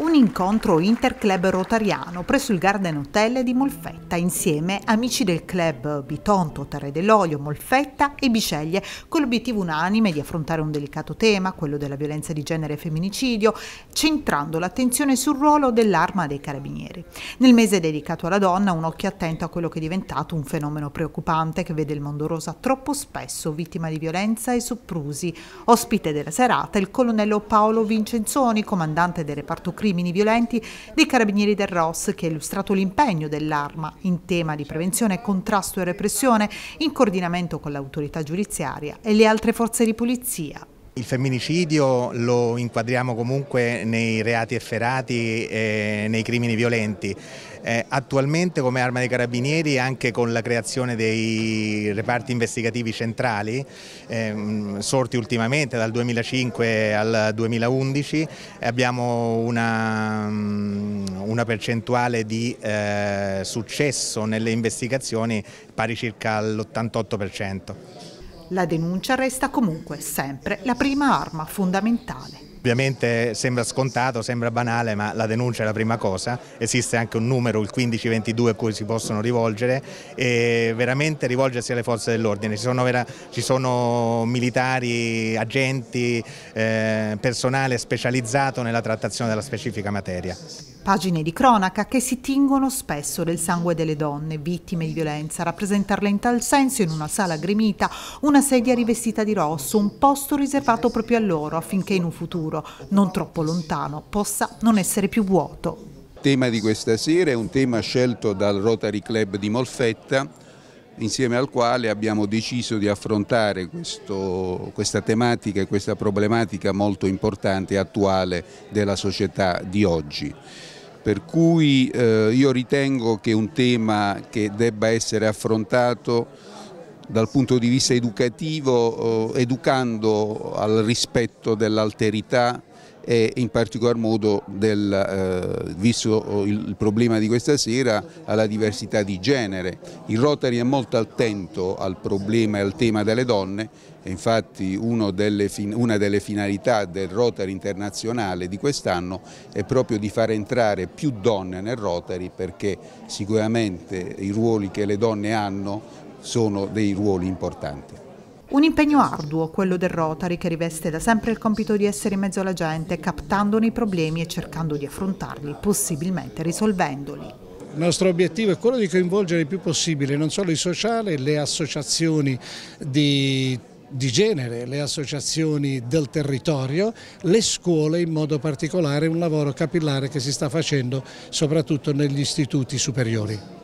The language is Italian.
un incontro interclub rotariano presso il Garden Hotel di Molfetta insieme amici del club Bitonto, Terre dell'Olio, Molfetta e Biceglie con l'obiettivo unanime di affrontare un delicato tema, quello della violenza di genere e femminicidio, centrando l'attenzione sul ruolo dell'arma dei carabinieri. Nel mese dedicato alla donna un occhio attento a quello che è diventato un fenomeno preoccupante che vede il mondo rosa troppo spesso vittima di violenza e soprusi. Ospite della serata il colonnello Paolo Vincenzoni, comandante del reparto crisi crimini violenti dei carabinieri del ROS che ha illustrato l'impegno dell'arma in tema di prevenzione, contrasto e repressione in coordinamento con l'autorità giudiziaria e le altre forze di polizia. Il femminicidio lo inquadriamo comunque nei reati efferati e nei crimini violenti. Eh, attualmente come arma dei carabinieri anche con la creazione dei reparti investigativi centrali ehm, sorti ultimamente dal 2005 al 2011 abbiamo una, mm, una percentuale di eh, successo nelle investigazioni pari circa all'88%. La denuncia resta comunque sempre la prima arma fondamentale. Ovviamente sembra scontato, sembra banale, ma la denuncia è la prima cosa, esiste anche un numero, il 1522, a cui si possono rivolgere e veramente rivolgersi alle forze dell'ordine. Ci, ci sono, militari, agenti, eh, personale specializzato nella trattazione della specifica materia. Pagine di cronaca che si tingono spesso del sangue delle donne, vittime di violenza, rappresentarle in tal senso in una sala gremita, una sedia rivestita di rosso, un posto riservato proprio a loro affinché in un futuro, non troppo lontano, possa non essere più vuoto. Il tema di questa sera è un tema scelto dal Rotary Club di Molfetta, insieme al quale abbiamo deciso di affrontare questo, questa tematica e questa problematica molto importante e attuale della società di oggi. Per cui eh, io ritengo che un tema che debba essere affrontato dal punto di vista educativo, eh, educando al rispetto dell'alterità, e in particolar modo del, eh, visto eh, il, problema di questa sera, alla diversità di genere. Il Rotary è molto attento al problema e al tema delle donne e infatti delle, una delle finalità del Rotary internazionale di quest'anno è proprio di far entrare più donne nel Rotary perché sicuramente i ruoli che le donne hanno sono dei ruoli importanti. Un impegno arduo, quello del Rotary, che riveste da sempre il compito di essere in mezzo alla gente, captandone i problemi e cercando di affrontarli, possibilmente risolvendoli. Il nostro obiettivo è quello di coinvolgere il più possibile non solo i sociali, le associazioni di di genere, le associazioni del territorio, le scuole in modo particolare, un lavoro capillare che si sta facendo soprattutto negli istituti superiori.